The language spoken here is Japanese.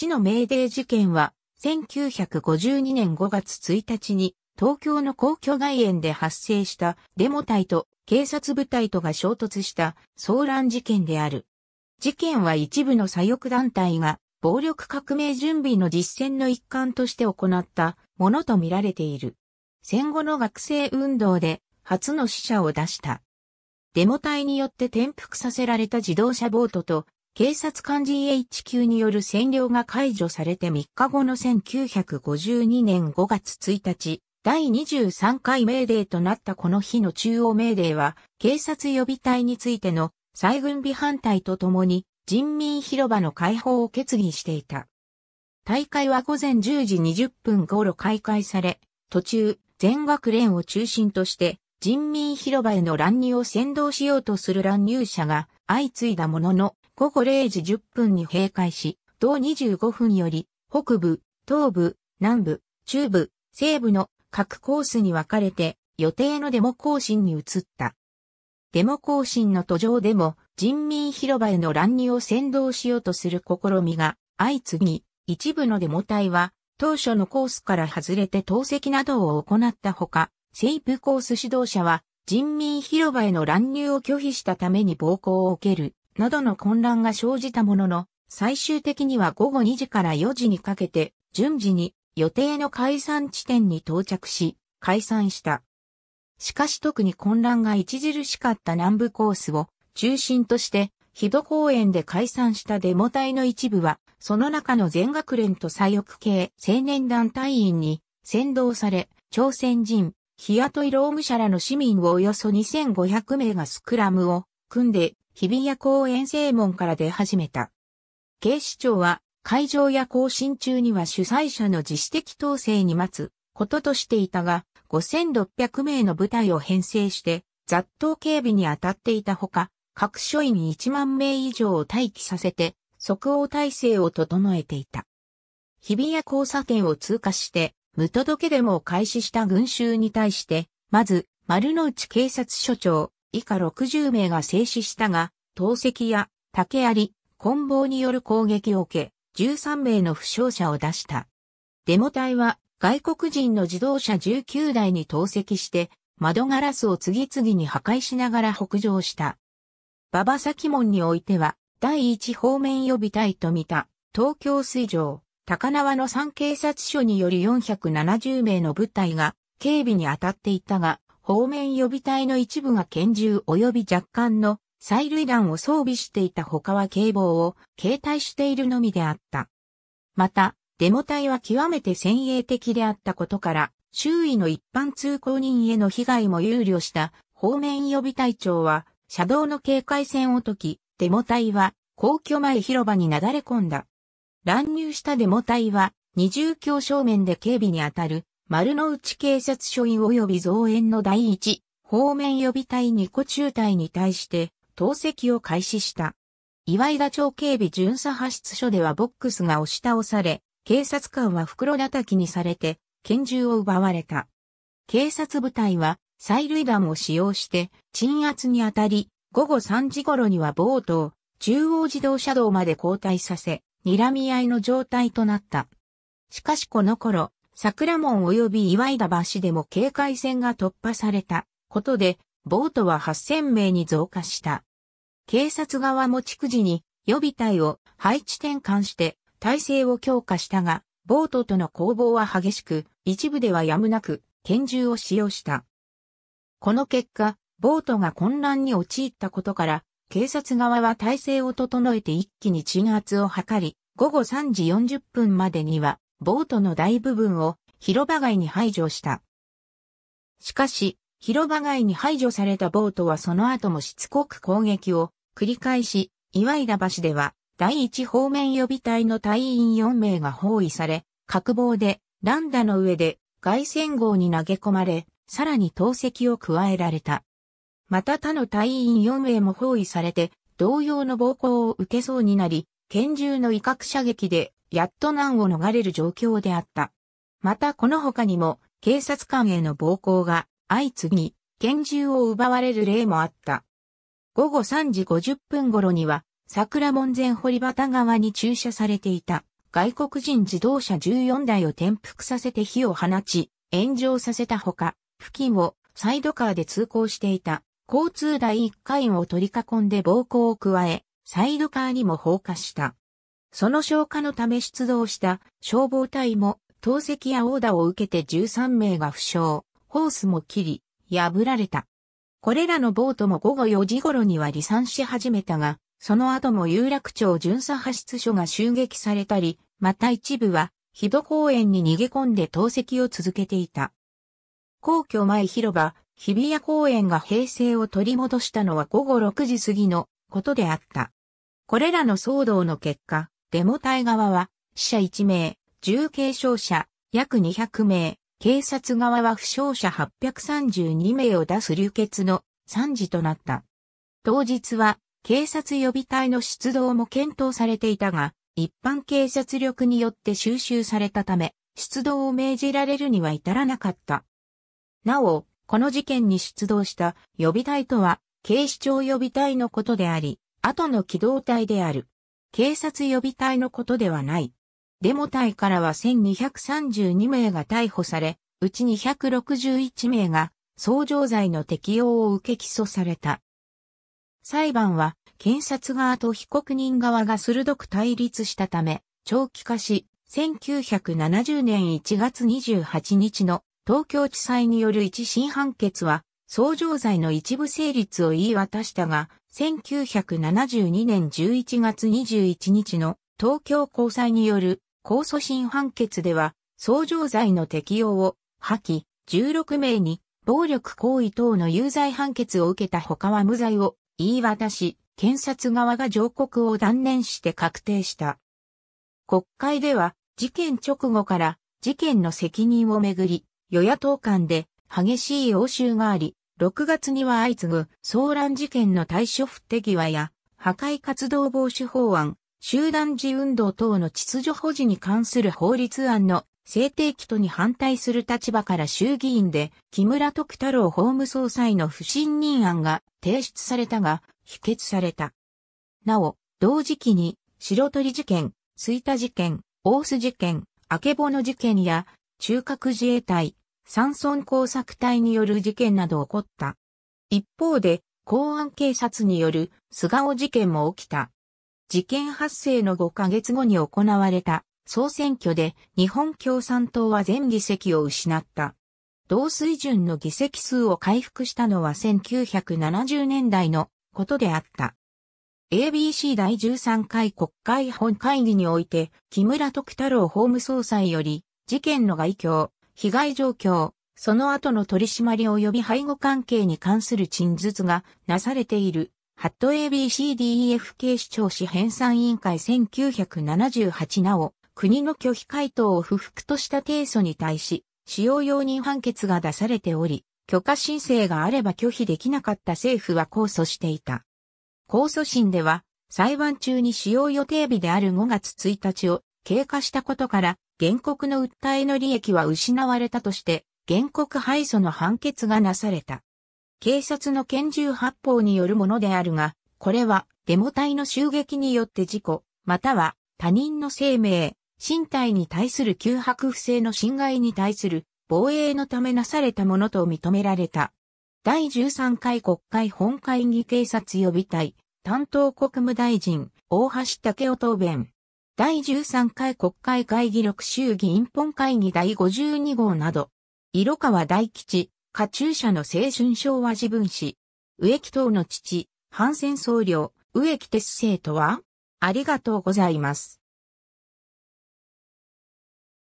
地の命令事件は、1952年5月1日に、東京の皇居外苑で発生したデモ隊と警察部隊とが衝突した騒乱事件である。事件は一部の左翼団体が暴力革命準備の実践の一環として行ったものとみられている。戦後の学生運動で初の死者を出した。デモ隊によって転覆させられた自動車ボートと警察官 GHQ による占領が解除されて3日後の1952年5月1日、第23回命令となったこの日の中央命令は、警察予備隊についての再軍備反対とともに、人民広場の解放を決議していた。大会は午前10時20分頃開会され、途中、全学連を中心として、人民広場への乱入を先導しようとする乱入者が相次いだものの、午後0時10分に閉会し、同25分より、北部、東部、南部、中部、西部の各コースに分かれて、予定のデモ行進に移った。デモ行進の途上でも、人民広場への乱入を先導しようとする試みが相次ぎ、一部のデモ隊は、当初のコースから外れて投石などを行ったほか、西部コース指導者は人民広場への乱入を拒否したために暴行を受けるなどの混乱が生じたものの、最終的には午後2時から4時にかけて、順次に予定の解散地点に到着し、解散した。しかし特に混乱が著しかった南部コースを中心として、ヒド公園で解散したデモ隊の一部は、その中の全学連と左翼系青年団隊員に先導され、朝鮮人、日雇い労務者らの市民をおよそ2500名がスクラムを組んで日比谷公園正門から出始めた。警視庁は、会場や更新中には主催者の自主的統制に待つこととしていたが、5600名の部隊を編成して雑踏警備に当たっていたほか、各署員1万名以上を待機させて即応体制を整えていた。日比谷交差点を通過して無届けデモを開始した群衆に対して、まず丸の内警察署長、以下60名が制止したが、投石や竹槍、棍棒による攻撃を受け、13名の負傷者を出した。デモ隊は外国人の自動車19台に投石して、窓ガラスを次々に破壊しながら北上した。馬場崎門においては、第一方面予備隊と見た、東京水上、高輪の三警察署により470名の部隊が警備に当たっていたが、方面予備隊の一部が拳銃及び若干の催涙弾を装備していた他は警棒を携帯しているのみであった。また、デモ隊は極めて先鋭的であったことから、周囲の一般通行人への被害も憂慮した方面予備隊長は、車道の警戒線を解き、デモ隊は皇居前広場になだれ込んだ。乱入したデモ隊は、二重橋正面で警備に当たる丸の内警察署員及び増援の第一方面予備隊に個中隊に対して投石を開始した。岩井田町警備巡査派出所ではボックスが押し倒され、警察官は袋叩きにされて拳銃を奪われた。警察部隊は催涙弾を使用して鎮圧にあたり、午後3時頃にはボートを中央自動車道まで交代させ、睨み合いの状態となった。しかしこの頃、桜門及び岩井田橋でも警戒線が突破されたことで、ボートは8000名に増加した。警察側も逐次に予備隊を配置転換して体制を強化したが、ボートとの攻防は激しく、一部ではやむなく拳銃を使用した。この結果、ボートが混乱に陥ったことから、警察側は体制を整えて一気に鎮圧を図り、午後3時40分までにはボートの大部分を広場外に排除した。しかし、広場外に排除されたボートはその後もしつこく攻撃を繰り返し、岩井田橋では第一方面予備隊の隊員4名が包囲され、格棒でランダの上で外線号に投げ込まれ、さらに投石を加えられた。また他の隊員4名も包囲されて、同様の暴行を受けそうになり、拳銃の威嚇射撃でやっと難を逃れる状況であった。またこの他にも、警察官への暴行が相次ぎ、拳銃を奪われる例もあった。午後3時50分頃には、桜門前堀端側に駐車されていた外国人自動車14台を転覆させて火を放ち、炎上させたほか、付近をサイドカーで通行していた交通第1回を取り囲んで暴行を加え、サイドカーにも放火した。その消火のため出動した消防隊も投石や殴打を受けて13名が負傷、ホースも切り、破られた。これらのボートも午後4時頃には離散し始めたが、その後も有楽町巡査派出所が襲撃されたり、また一部は、日戸公園に逃げ込んで投石を続けていた。皇居前広場、日比谷公園が平成を取り戻したのは午後6時過ぎのことであった。これらの騒動の結果、デモ隊側は死者1名、重軽傷者約200名、警察側は負傷者832名を出す流血の惨事となった。当日は警察予備隊の出動も検討されていたが、一般警察力によって収集されたため、出動を命じられるには至らなかった。なお、この事件に出動した予備隊とは、警視庁予備隊のことであり、後の機動隊である。警察予備隊のことではない。デモ隊からは1232名が逮捕され、うち261名が相乗罪の適用を受け起訴された。裁判は検察側と被告人側が鋭く対立したため、長期化し、1970年1月28日の東京地裁による一審判決は相乗罪の一部成立を言い渡したが、1972年11月21日の東京高裁による控訴審判決では、相乗罪の適用を破棄、16名に暴力行為等の有罪判決を受けた他は無罪を言い渡し、検察側が上告を断念して確定した。国会では事件直後から事件の責任をめぐり、与野党間で激しい応酬があり、6月には相次ぐ騒乱事件の対処不手際や破壊活動防止法案、集団自運動等の秩序保持に関する法律案の制定期とに反対する立場から衆議院で木村徳太郎法務総裁の不信任案が提出されたが否決された。なお、同時期に白鳥事件、吹田事件、大須事件、明けぼの事件や中核自衛隊、山村工作隊による事件など起こった。一方で、公安警察による菅生事件も起きた。事件発生の5ヶ月後に行われた総選挙で日本共産党は全議席を失った。同水準の議席数を回復したのは1970年代のことであった。ABC 第13回国会本会議において木村徳太郎法務総裁より事件の外況、被害状況、その後の取り締まり及び背後関係に関する陳述がなされている。ハット ABCDEF 警視庁市編纂委員会1978なお、国の拒否回答を不服とした提訴に対し、使用容認判決が出されており、許可申請があれば拒否できなかった政府は控訴していた。控訴審では、裁判中に使用予定日である5月1日を経過したことから、原告の訴えの利益は失われたとして、原告敗訴の判決がなされた。警察の拳銃発砲によるものであるが、これはデモ隊の襲撃によって事故、または他人の生命、身体に対する脅迫不正の侵害に対する防衛のためなされたものと認められた。第13回国会本会議警察予備隊担当国務大臣大橋武夫答弁。第13回国会会議録衆議院本会議第52号など、色川大吉、家中者の青春昭和自分史、植木等の父、反戦総領、植木哲生とは、ありがとうございます。